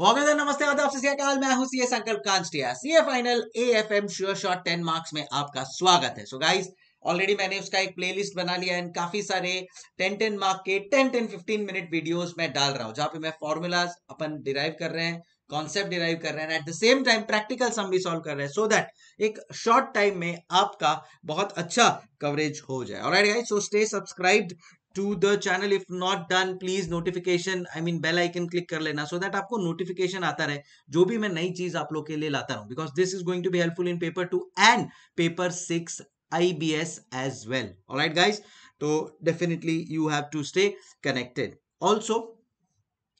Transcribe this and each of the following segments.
नमस्ते आदाब सत्याकाल मैं हूं CA Sankalp Kanstiya CA final AFM sure shot ten marks में आपका स्वागत है सो गाइस ऑलरेडी मैंने उसका एक प्लेलिस्ट बना लिया एंड काफी सारे टेन टेन मार्क के ten ten fifteen minute videos मैं डाल रहा हूं जहां पे मैं फॉर्मूलाज अपन डिराइव कर रहे हैं कॉन्सेप्ट डिराइव कर रहे हैं at the same time practical sum भी सॉल्व कर रहे हैं सो so दैट एक शॉर्ट टाइम में आपका बहुत अच्छा कवरेज हो जाए और so stay subscribed to the channel if not done please notification I mean bell icon click कर लेना सो so दैट आपको नोटिफिकेशन आता रहे जो भी मैं नई चीज आप लोग के लिए लाता हूँ because this is going to be helpful in paper two and paper six I B S as well right guys तो definitely you have to stay connected also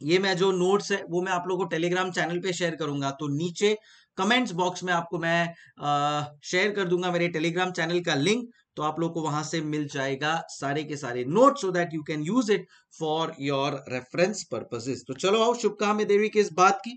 ये मैं जो नोट्स है वो मैं आप लोगों को टेलीग्राम चैनल पे शेयर करूंगा तो नीचे कमेंट्स बॉक्स में आपको मैं शेयर कर दूंगा मेरे टेलीग्राम चैनल का लिंक तो आप लोग को वहां से मिल जाएगा सारे के सारे note so that you can use it for your reference purposes तो चलो आओ शुभकामना देवी के इस बात की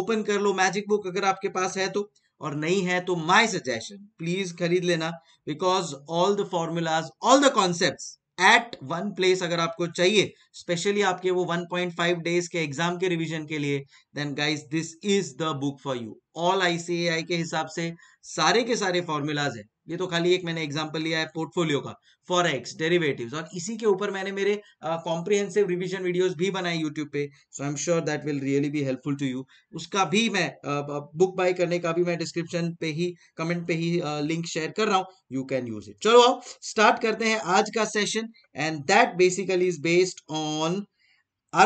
ओपन कर लो मैजिक बुक अगर आपके पास है तो और नहीं है तो माई सजेशन प्लीज खरीद लेना because all the formulas all the concept at one place अगर आपको चाहिए स्पेशली आपके वो 1.5 डेज के एग्जाम के रिवीजन के लिए then guys this is the book for you all ICAI के हिसाब से सारे के सारे फॉर्मूलाज है ये तो खाली एक मैंने एग्जांपल लिया है पोर्टफोलियो का फॉरेक्स डेरिवेटिव्स और इसी के ऊपर मैंने मेरे कॉम्प्रिहेंसिव रिवीजन वीडियोस भी बनाए यूट्यूब पे so I am sure that will really be helpful to you उसका भी मैं बुक uh, बाय करने का भी मैं डिस्क्रिप्शन पे ही कमेंट पे ही लिंक uh, शेयर कर रहा हूँ यू कैन यूज इट चलो आओ स्टार्ट करते हैं आज का session and that basically is based on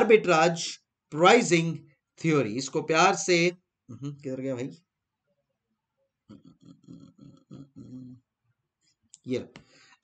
arbitrage pricing theory इसको प्यार से हम्म, किधर गया भाई ये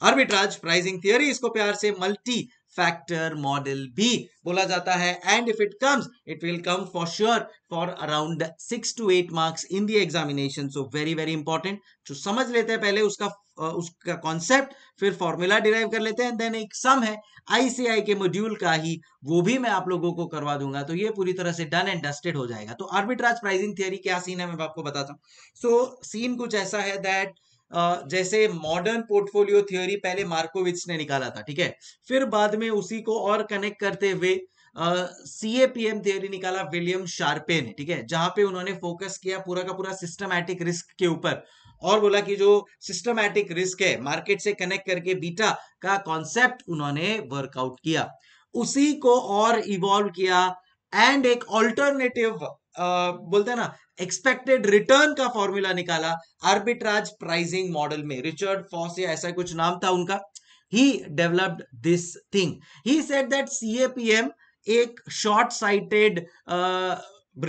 आर्बिट्राज प्राइसिंग थियोरी इसको प्यार से मल्टी फैक्टर मॉडल भी बोला जाता है and if it comes it will come for sure for around six to eight marks in the examination so very very important जो समझ लेते हैं पहले उसका उसका कॉन्सेप्ट फिर फॉर्मूला डिराइव कर लेते हैं देन एक सम है आईसीआई के मॉड्यूल का ही वो भी मैं आप लोगों को करवा दूंगा तो ये पूरी तरह से डन एंड डस्टेड हो जाएगा तो आर्बिट्राज प्राइजिंग थियोरी क्या सीन है मैं आपको बताता हूँ सो सीन कुछ ऐसा है दैट जैसे मॉडर्न पोर्टफोलियो थियोरी पहले मार्कोविच ने निकाला था ठीक है फिर बाद में उसी को और कनेक्ट करते हुए C A P M theory निकाला विलियम शार्पे ने ठीक है जहां पे उन्होंने फोकस किया पूरा का पूरा सिस्टमैटिक रिस्क के ऊपर और बोला कि जो सिस्टमैटिक रिस्क है मार्केट से कनेक्ट करके बीटा का कॉन्सेप्ट उन्होंने वर्कआउट किया उसी को और इवॉल्व किया एंड एक ऑल्टरनेटिव बोलते हैं ना एक्सपेक्टेड रिटर्न का फॉर्मूला निकाला आर्बिट्राज प्राइसिंग मॉडल में रिचर्ड फॉस या ऐसा कुछ नाम था उनका ही developed this thing he said that CAPM एक शॉर्ट साइटेड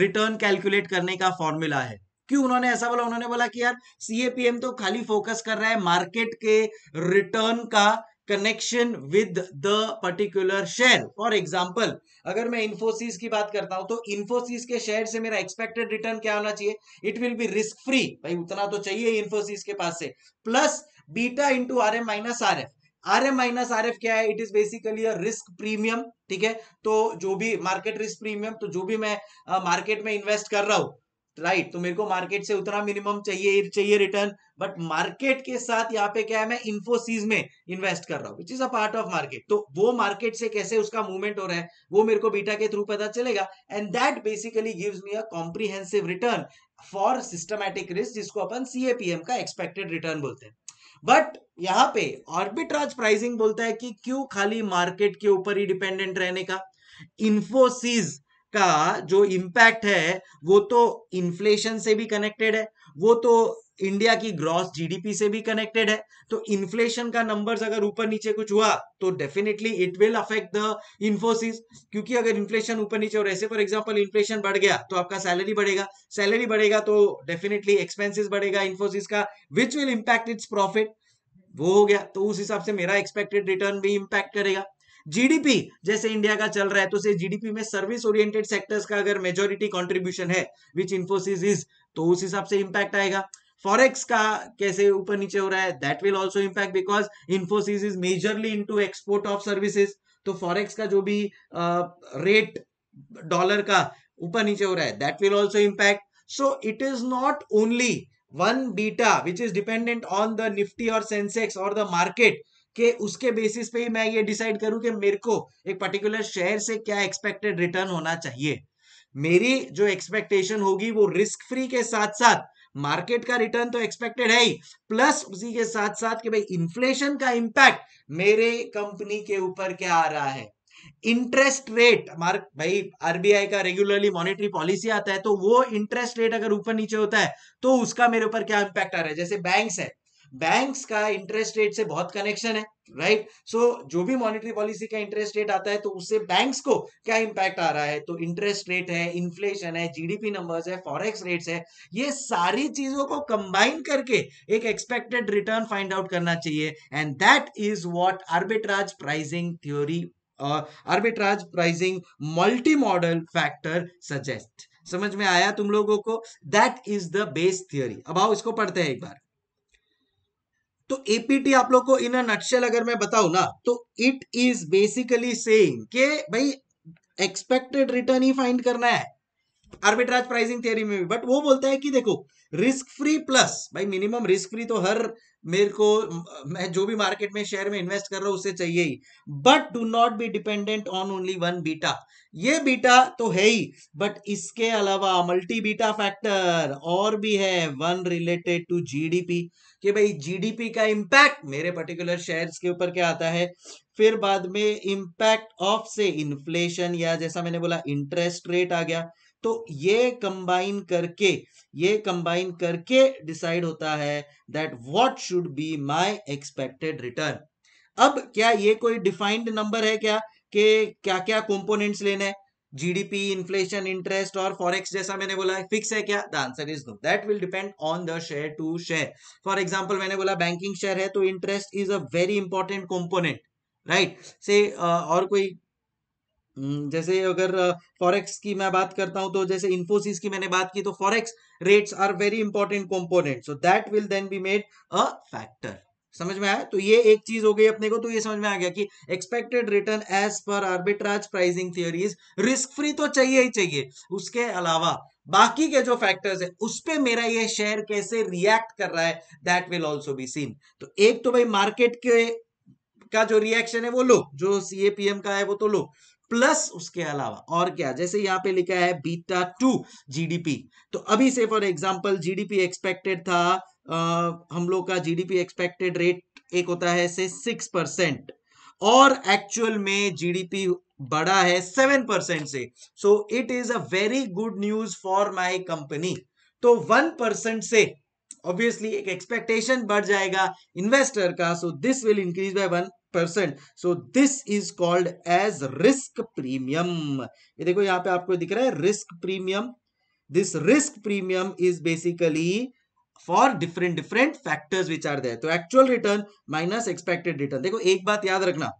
रिटर्न कैलकुलेट करने का फॉर्मूला है क्यों उन्होंने ऐसा बोला उन्होंने बोला कि यार सीएपीएम तो खाली फोकस कर रहा है मार्केट के रिटर्न का connection with the particular share for example अगर मैं इन्फोसिस की बात करता हूं तो इन्फोसिस के शेयर से मेरा एक्सपेक्टेड रिटर्न क्या होना चाहिए it will be risk free भाई उतना तो चाहिए इन्फोसिस के पास से plus beta into R M minus R F R M minus R F क्या है it is basically a risk premium ठीक है तो जो भी मार्केट रिस्क प्रीमियम तो जो भी मैं मार्केट uh, में इन्वेस्ट कर रहा हूं राइट तो मेरे को मार्केट से उतना मिनिमम चाहिए चाहिए रिटर्न बट मार्केट के साथ यहाँ पे क्या है मैं इन्फोसिस में इन्वेस्ट कर रहा हूँ which is a part of market तो वो मार्केट से कैसे उसका मूवमेंट हो रहा है वो मेरे को बीटा के थ्रू पता चलेगा and that basically gives me a return for systematic risk जिसको अपन सीएपीएम का एक्सपेक्टेड रिटर्न बोलते हैं बट यहाँ पे ऑर्बिट्राज प्राइसिंग बोलता है कि क्यों खाली मार्केट के ऊपर ही डिपेंडेंट रहने का इन्फोसिस का जो इम्पैक्ट है वो तो इन्फ्लेशन से भी कनेक्टेड है वो तो इंडिया की ग्रॉस जीडीपी से भी कनेक्टेड है तो इन्फ्लेशन का नंबर्स अगर ऊपर नीचे कुछ हुआ तो definitely it will affect the Infosys क्योंकि अगर इन्फ्लेशन ऊपर नीचे और ऐसे फॉर एग्जांपल इन्फ्लेशन बढ़ गया तो आपका सैलरी बढ़ेगा सैलरी बढ़ेगा तो डेफिनेटली एक्सपेंसिस बढ़ेगा इन्फोसिस का which will impact its profit वो हो गया तो उस हिसाब से मेरा एक्सपेक्टेड रिटर्न भी इम्पैक्ट करेगा जीडीपी जैसे इंडिया का चल रहा है तो से जीडीपी में सर्विस ओरिएंटेड सेक्टर्स का अगर मेजोरिटी कंट्रीब्यूशन है विच इन्फोसिस इज तो उस हिसाब से इंपैक्ट आएगा फॉरेक्स का कैसे ऊपर नीचे हो रहा है that will also impact because Infosys is majorly in export of services तो फॉरेक्स का जो भी रेट uh, डॉलर का ऊपर नीचे हो रहा है that will also impact so it is not only one beta which is dependent on the nifty or sensex or the market कि उसके बेसिस पे ही मैं ये डिसाइड करूं कि मेरे को एक पर्टिकुलर शेयर से क्या एक्सपेक्टेड रिटर्न होना चाहिए मेरी जो एक्सपेक्टेशन होगी वो रिस्क फ्री के साथ साथ मार्केट का रिटर्न तो एक्सपेक्टेड है ही प्लस उसी के साथ साथ कि भाई इन्फ्लेशन का इम्पैक्ट मेरे कंपनी के ऊपर क्या आ रहा है इंटरेस्ट रेट मार्क भाई आरबीआई का रेगुलरली मॉनेटरी पॉलिसी आता है तो वो इंटरेस्ट रेट अगर ऊपर नीचे होता है तो उसका मेरे ऊपर क्या इंपैक्ट आ रहा है जैसे बैंक है बैंक्स का इंटरेस्ट रेट से बहुत कनेक्शन है राइट right? सो so, जो भी मॉनेटरी पॉलिसी का इंटरेस्ट रेट आता है तो उससे बैंक्स को क्या इंपैक्ट आ रहा है तो इंटरेस्ट रेट है इन्फ्लेशन है जीडीपी नंबर्स है फॉरेक्स रेट्स है ये सारी चीजों को कंबाइन करके एक एक्सपेक्टेड रिटर्न फाइंड आउट करना चाहिए and that is what arbitrage pricing theory arbitrage pricing multi model factor suggest समझ में आया तुम लोगों को that is the base theory अब आओ इसको पढ़ते हैं एक बार तो एपीटी आप लोग को इन नक्शल अगर मैं बताऊ ना तो इट इज बेसिकली सेम के भाई एक्सपेक्टेड रिटर्न ही फाइंड करना है आर्बिट्राज प्राइसिंग थियरी में भी बट वो बोलता है कि देखो रिस्क फ्री प्लस भाई मिनिमम रिस्क फ्री तो हर मेरे को मैं जो भी मार्केट में शेयर में इन्वेस्ट कर रहा हूं उसे चाहिए ही but do not be dependent on only one beta ये बीटा तो है ही बट इसके अलावा मल्टी बीटा फैक्टर और भी है वन रिलेटेड टू जीडीपी कि भाई जीडीपी का इंपैक्ट मेरे पर्टिकुलर शेयर्स के ऊपर क्या आता है फिर बाद में इंपैक्ट ऑफ से इन्फ्लेशन या जैसा मैंने बोला इंटरेस्ट रेट आ गया तो ये कंबाइन करके ये कंबाइन करके डिसाइड होता है that what should be my expected return अब क्या ये कोई डिफाइंड नंबर है क्या के क्या क्या कंपोनेंट्स लेने जीडीपी इन्फ्लेशन इंटरेस्ट और फॉरेक्स जैसा मैंने बोला है फिक्स है क्या the answer is no that will depend on the share to share for example मैंने बोला बैंकिंग शेयर है तो interest is a very important component right से और कोई हम्म, जैसे अगर फॉरेक्स की मैं बात करता हूं तो जैसे इंफोसिस की मैंने बात की तो forex rates are very important component so that will then be made a factor समझ में आया तो ये एक चीज हो गई अपने को तो ये समझ में आ गया कि expected return as per arbitrage pricing theories risk free तो चाहिए ही चाहिए उसके अलावा बाकी के जो फैक्टर्स है उस पर मेरा ये शेयर कैसे रिएक्ट कर रहा है that will also be seen तो एक तो भाई मार्केट के का जो रिएक्शन है वो लो जो सीएपीएम का है वो तो लो प्लस उसके अलावा और क्या जैसे यहाँ पे लिखा है बीटा टू जीडीपी तो अभी से फॉर एग्जांपल जीडीपी एक्सपेक्टेड था आ, हम लोग का जीडीपी एक्सपेक्टेड रेट एक होता है से सिक्स परसेंट और एक्चुअल में जीडीपी बड़ा है सेवन परसेंट से so it is a very good news for my company तो वन परसेंट से ऑब्वियसली एक एक्सपेक्टेशन बढ़ जाएगा इन्वेस्टर का so this will increase by one percent so this is called as risk premium ये देखो यहां पे आपको दिख रहा है risk premium this risk premium is basically for different different factors which are there तो actual return minus expected return देखो एक बात याद रखना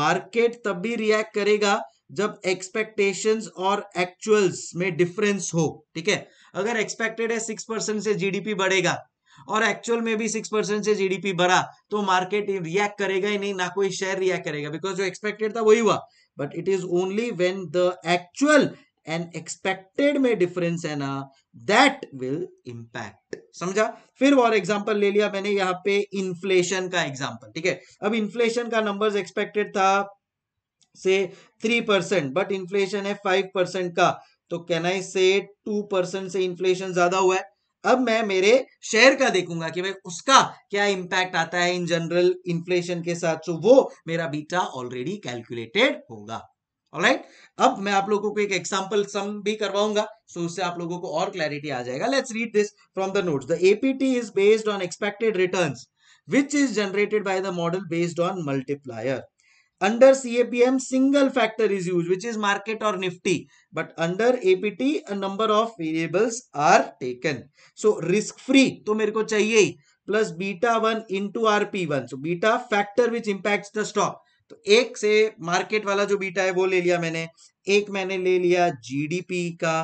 मार्केट तब भी रिएक्ट करेगा जब एक्सपेक्टेशंस और एक्चुअल्स में डिफरेंस हो ठीक है अगर एक्सपेक्टेड है सिक्स परसेंट से जीडीपी बढ़ेगा और एक्चुअल में भी सिक्स परसेंट से जीडीपी बढ़ा तो मार्केट रिएक्ट करेगा ही नहीं ना कोई शेयर रिएक्ट करेगा बिकॉज जो एक्सपेक्टेड था वही हुआ but it is only when the actual and expected में डिफरेंस है ना दैट विल इम्पैक्ट समझा फिर और एग्जाम्पल ले लिया मैंने यहाँ पे इन्फ्लेशन का एग्जाम्पल ठीक है अब इन्फ्लेशन का नंबर एक्सपेक्टेड था say three percent but inflation है फाइव परसेंट का तो कैन आई से टू परसेंट से इन्फ्लेशन ज्यादा हुआ है अब मैं मेरे शेयर का देखूंगा कि भाई उसका क्या इंपैक्ट आता है इन जनरल इन्फ्लेशन के साथ तो वो मेरा बीटा ऑलरेडी कैलकुलेटेड होगा ऑलराइट अब मैं आप लोगों को एक एग्जांपल सम भी करवाऊंगा सो उससे आप लोगों को और क्लैरिटी आ जाएगा let's read this from the notes the APT is based on expected returns which is generated by the model based on multiplier under CAPM single factor is used which is market or nifty but under APT a number of variables are taken so risk free तो मेरे को चाहिए plus beta 1 into RP1 so beta factor which impacts the stock तो एक से market वाला जो beta है वो ले लिया मैंने एक मैंने ले लिया जीडीपी का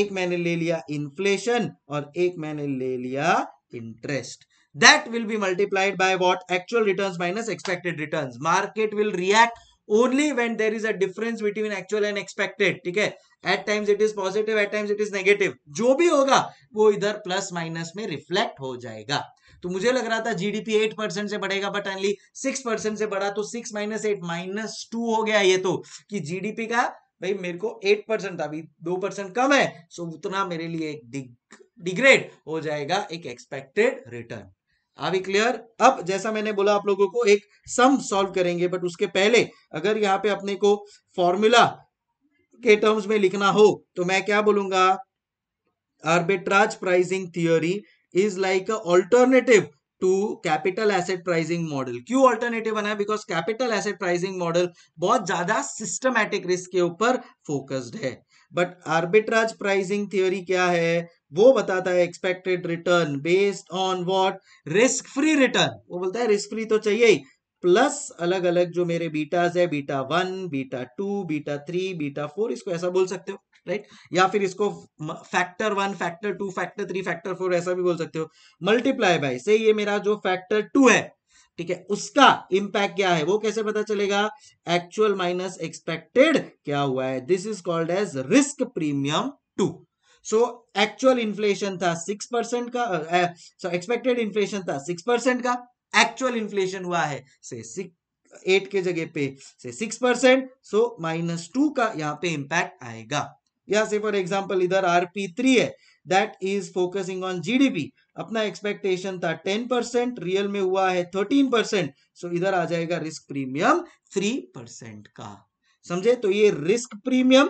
एक मैंने ले लिया इन्फ्लेशन और एक मैंने ले लिया interest that will be multiplied by what actual returns minus expected returns market will react only when there is a difference between actual and expected theek hai at times it is positive at times it is negative jo bhi hoga wo idhar plus minus mein reflect ho jayega तो मुझे लग रहा था GDP 8 percent से बढ़ेगा but एनली 6 percent से बढ़ा तो 6 माइनस एट माइनस टू हो गया ये तो कि जीडीपी का भाई मेरे को 8 परसेंट अभी 2 परसेंट कम है सो उतना मेरे लिए एक डिग्रेड हो जाएगा एक एक्सपेक्टेड रिटर्न अभी क्लियर अब जैसा मैंने बोला आप लोगों को एक सम सॉल्व करेंगे बट उसके पहले अगर यहाँ पे अपने को फॉर्मूला के टर्म्स में लिखना हो तो मैं क्या बोलूंगा arbitrage pricing theory is like a to capital asset pricing model क्यों ऑल्टरनेटिव बना है because capital asset pricing model बहुत ज्यादा सिस्टमैटिक रिस्क के ऊपर फोकस्ड है बट आर्बिट्राज प्राइसिंग थ्योरी क्या है वो बताता है expected return based on what risk free return वो बोलता है रिस्क फ्री तो चाहिए ही प्लस अलग अलग जो मेरे बीटाज है beta one beta two beta three beta four इसको ऐसा बोल सकते हो राइट या फिर इसको factor one factor two factor three factor four ऐसा भी बोल सकते हो मल्टीप्लाई बाय से ये मेरा जो फैक्टर टू है ठीक है उसका इंपैक्ट क्या है वो कैसे पता चलेगा एक्चुअल माइनस एक्सपेक्टेड क्या हुआ है this is called as risk premium two so actual inflation था सिक्स परसेंट का सो एक्सपेक्टेड इन्फ्लेशन था सिक्स परसेंट का एक्चुअल इन्फ्लेशन हुआ है से सिक्स एट के जगह पे say six percent so minus two का यहां पे इंपैक्ट आएगा या से फॉर एग्जाम्पल इधर आरपी थ्री है that is focusing on GDP अपना एक्सपेक्टेशन था टेन परसेंट रियल में हुआ है थर्टीन परसेंट सो इधर आ जाएगा रिस्क प्रीमियम थ्री परसेंट का समझे तो ये रिस्क प्रीमियम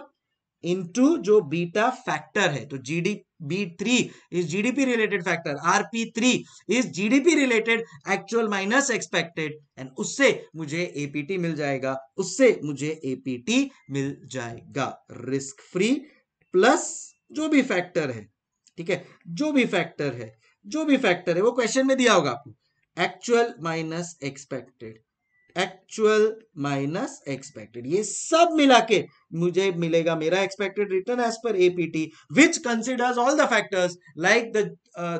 इनटू जो बीटा फैक्टर है तो G D P three is P related factor P three is P related actual minus expected and उससे मुझे एपीटी मिल जाएगा उससे मुझे एपीटी मिल जाएगा रिस्क फ्री प्लस जो भी फैक्टर है ठीक है जो भी फैक्टर है जो भी फैक्टर है वो क्वेश्चन में दिया होगा आपको actual minus expected actual minus expected ये सब मिला के मुझे मिलेगा मेरा expected return as per APT which considers all the factors like the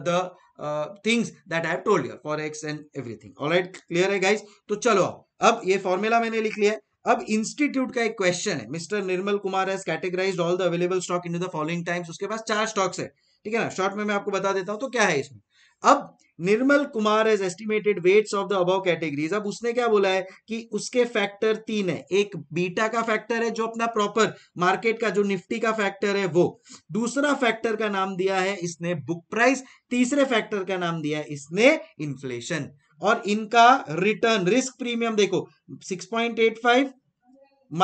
the things that I told you for X and everything alright clear है गाइस तो चलो अब ये फॉर्मूला मैंने लिख लिया है अब इंस्टीट्यूट का एक क्वेश्चन है mister Nirmal Kumar has categorized all the available stock in the following times उसके पास चार स्टॉक्स है ठीक है ना शॉर्ट में मैं आपको बता देता हूं तो क्या है इसमें अब Nirmal Kumar as estimated weights of the above categories अब उसने क्या बोला है कि उसके फैक्टर तीन है एक बीटा का फैक्टर है जो अपना प्रॉपर मार्केट का जो निफ्टी का फैक्टर है वो दूसरा फैक्टर का नाम दिया है इसने बुक प्राइस तीसरे फैक्टर का नाम दिया है इसने इन्फ्लेशन और इनका रिटर्न रिस्क प्रीमियम देखो six point eight five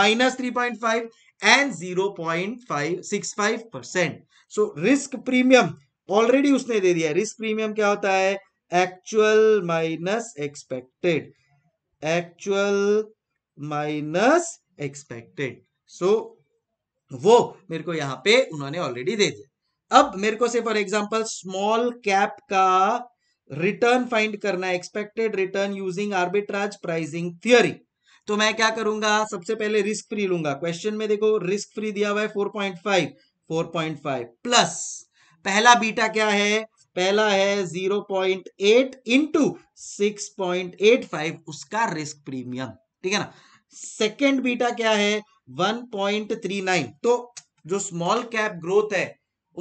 minus three point five and zero point five six five percent so risk premium already उसने दे दिया रिस्क प्रीमियम क्या होता है actual minus expected actual minus expected so वो मेरे को यहां पे उन्होंने ऑलरेडी दे दिया अब मेरे को से फॉर एग्जांपल स्मॉल कैप का रिटर्न फाइंड करना expected return using arbitrage pricing theory तो मैं क्या करूंगा सबसे पहले रिस्क फ्री लूंगा क्वेश्चन में देखो रिस्क फ्री दिया हुआ है 4.5 4.5 प्लस पहला बीटा क्या है पहला है 0.8 पॉइंट एट इंटू सिक्स उसका रिस्क प्रीमियम ठीक है ना सेकेंड बीटा क्या है 1.39 तो जो स्मॉल कैप ग्रोथ है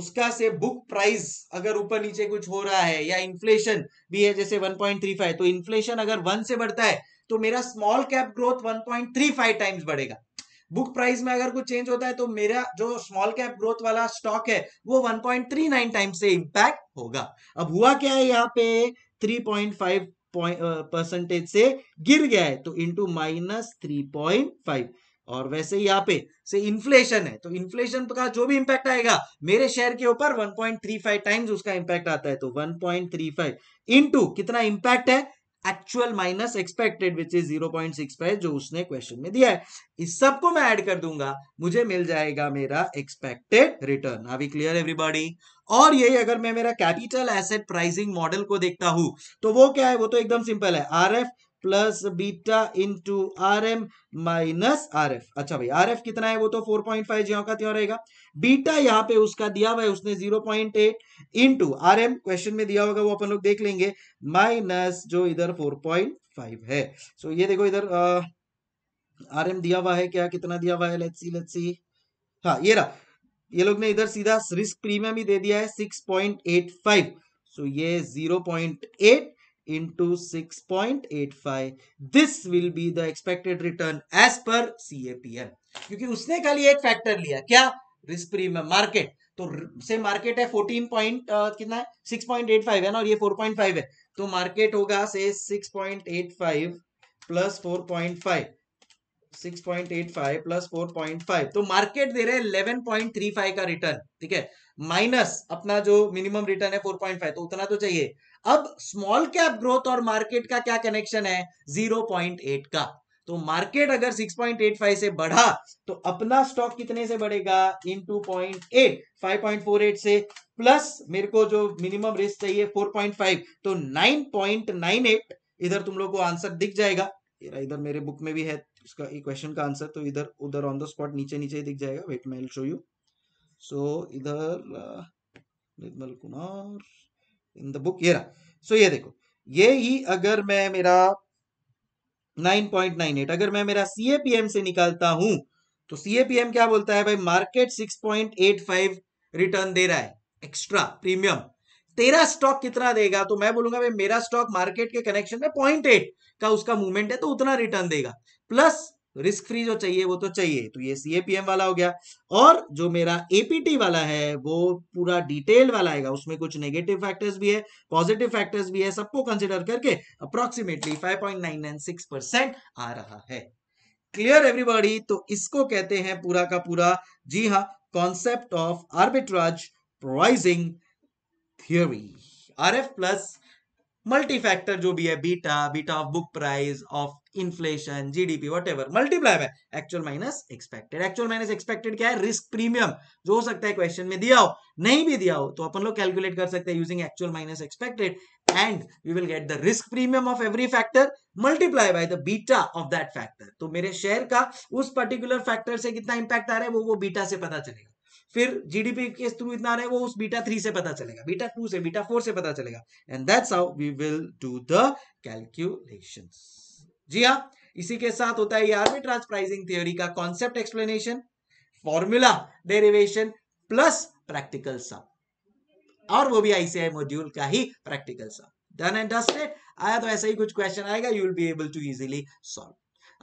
उसका से बुक प्राइस अगर ऊपर नीचे कुछ हो रहा है या इन्फ्लेशन भी है जैसे 1.35 तो इन्फ्लेशन अगर वन से बढ़ता है तो मेरा स्मॉल कैप ग्रोथ 1.35 टाइम्स बढ़ेगा बुक प्राइस में अगर कुछ चेंज होता है तो मेरा जो स्मॉल कैप ग्रोथ वाला स्टॉक है वो 1.39 टाइम से इंपैक्ट होगा अब हुआ क्या है यहाँ पे 3.5 परसेंटेज से गिर गया है तो into minus three point five और वैसे ही यहाँ पे से इन्फ्लेशन है तो इन्फ्लेशन का जो भी इंपैक्ट आएगा मेरे शेयर के ऊपर वन टाइम्स उसका इंपैक्ट आता है तो वन पॉइंट इंटू कितना इंपैक्ट है actual minus expected which is zero point six five जो उसने क्वेश्चन में दिया है इस सबको मैं ऐड कर दूंगा मुझे मिल जाएगा मेरा एक्सपेक्टेड रिटर्न अभी क्लियर एवरीबॉडी और यही अगर मैं मेरा कैपिटल एसेट प्राइसिंग मॉडल को देखता हूं तो वो क्या है वो तो एकदम सिंपल है R F plus beta into R M minus R F अच्छा भाई आर एफ कितना है वो तो फोर पॉइंट फाइव ज्यो का त्यों रहेगा बीटा यहाँ पे उसका दिया हुआ है उसने zero point eight into R M question में दिया होगा वो अपन लोग देख लेंगे माइनस जो इधर फोर पॉइंट फाइव है सो so, ये देखो इधर आर एम दिया हुआ है क्या कितना दिया हुआ है लेट्स सी लेट्स सी हाँ ये रहा ये लोग ने इधर सीधा रिस्क प्रीमियम ही दे दिया है six point eight five so ये zero point eight into 6.85 this will be the expected return as per CAPM क्योंकि उसने खाली एक फैक्टर लिया क्या रिस्क प्रीमियम मार्केट तो से मार्केट है 14 पॉइंट uh, कितना है 6.85 है ना और ये 4.5 है तो मार्केट होगा से 6.85 प्लस 4.5 6.85 प्लस 4.5 तो मार्केट दे रहे हैं 11.35 का रिटर्न ठीक है माइनस अपना जो मिनिमम रिटर्न है 4.5 तो उतना तो चाहिए अब स्मॉल कैप ग्रोथ और मार्केट का क्या कनेक्शन है 0.8 का तो मार्केट अगर 6.85 से बढ़ा तो अपना स्टॉक कितने से बढ़ेगा इन 2.8 5.48 से प्लस मेरे को जो मिनिमम रिस्क चाहिए 4.5 तो 9.98 इधर तुम लोग को आंसर दिख जाएगा इधर मेरे बुक में भी है उसका क्वेश्चन का आंसर तो इधर उधर ऑन द स्पॉट नीचे नीचे दिख जाएगा वेट मैं शो यू सो इधर uh, Nirmal Kumar in the book ये रहा सो so, ये देखो ये ही अगर मैं मेरा 9.98 अगर मैं मेरा सीएपीएम से निकालता हूं तो सीएपीएम क्या बोलता है भाई मार्केट 6.85 रिटर्न दे रहा है एक्स्ट्रा प्रीमियम तेरा स्टॉक कितना देगा तो मैं बोलूंगा भाई मेरा स्टॉक मार्केट के कनेक्शन में पॉइंट का उसका मूवमेंट है तो उतना रिटर्न देगा प्लस रिस्क फ्री जो चाहिए वो तो चाहिए तो ये सीएपीएम वाला हो गया और जो मेरा एपीटी वाला है वो पूरा डिटेल वाला आएगा उसमें कुछ नेगेटिव फैक्टर्स भी है पॉजिटिव फैक्टर्स भी है सबको कंसिडर करके अप्रोक्सीमेटली फाइव परसेंट आ रहा है क्लियर एवरीबॉडी तो इसको कहते हैं पूरा का पूरा जी हाँ concept of arbitrage pricing theory R F plus multi factor जो भी है beta beta of book price of inflation GDP whatever multiply में actual minus expected actual minus expected क्या है रिस्क प्रीमियम जो हो सकता है क्वेश्चन में दिया हो नहीं भी दिया हो तो अपन लोग कैलकुलेट कर सकते हैं using actual minus expected and we will get the risk premium of every factor multiply by the beta of that factor तो मेरे शेयर का उस पर्टिकुलर फैक्टर से कितना इंपैक्ट आ रहा है वो वो बीटा से पता चलेगा फिर जीडीपी के थ्रू इतना आ रहा है वो उस बीटा थ्री से पता चलेगा बीटा टू से बीटा फोर से पता चलेगा and that's how we will do the calculation जी हाँ इसी के साथ होता है ये ट्रांस प्राइसिंग थियोरी का concept explanation formula derivation plus practical sum और वो भी आईसीआई मॉड्यूल का ही practical sum done and dusted आया तो ऐसा ही कुछ क्वेश्चन आएगा you will be able to easily solve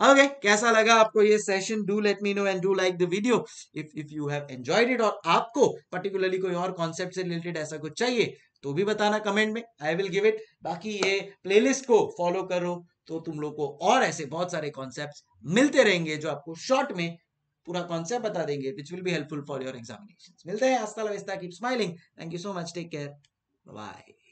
okay कैसा लगा आपको ये session do let me know and do like the video if if you have enjoyed it और आपको पर्टिकुलरली कोई और कॉन्सेप्ट से रिलेटेड ऐसा कुछ चाहिए तो भी बताना कमेंट में आई विल गिव इट बाकी ये प्लेलिस्ट को फॉलो करो तो तुम लोग को और ऐसे बहुत सारे कॉन्सेप्ट मिलते रहेंगे जो आपको शॉर्ट में पूरा कॉन्सेप्ट बता देंगे which will be helpful for your examination मिलते हैं hasta la vista keep smiling thank you so much take care bye